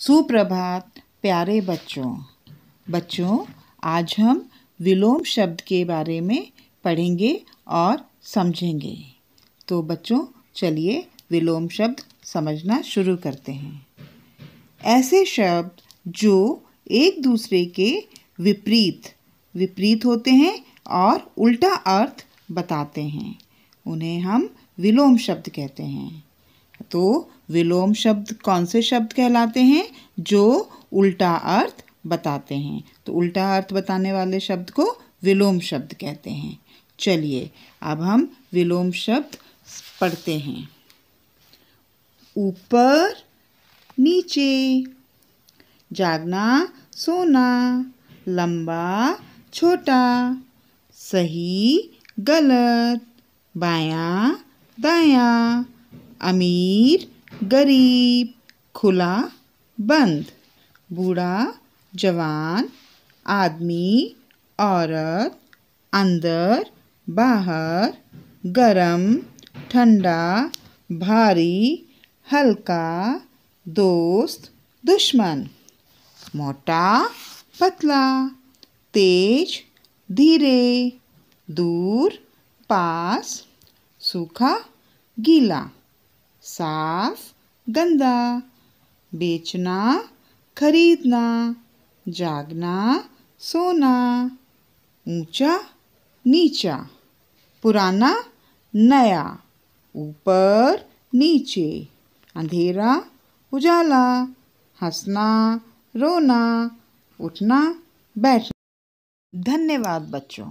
सुप्रभात प्यारे बच्चों बच्चों आज हम विलोम शब्द के बारे में पढ़ेंगे और समझेंगे तो बच्चों चलिए विलोम शब्द समझना शुरू करते हैं ऐसे शब्द जो एक दूसरे के विपरीत विपरीत होते हैं और उल्टा अर्थ बताते हैं उन्हें हम विलोम शब्द कहते हैं तो विलोम शब्द कौन से शब्द कहलाते हैं जो उल्टा अर्थ बताते हैं तो उल्टा अर्थ बताने वाले शब्द को विलोम शब्द कहते हैं चलिए अब हम विलोम शब्द पढ़ते हैं ऊपर नीचे जागना सोना लंबा छोटा सही गलत बायां दायां अमीर गरीब खुला बंद बूढ़ा जवान आदमी औरत अंदर बाहर गरम ठंडा भारी हल्का दोस्त दुश्मन मोटा पतला तेज धीरे दूर पास सूखा गीला साफ गंदा बेचना खरीदना जागना सोना ऊंचा नीचा पुराना नया ऊपर नीचे अंधेरा उजाला हंसना रोना उठना बैठना धन्यवाद बच्चों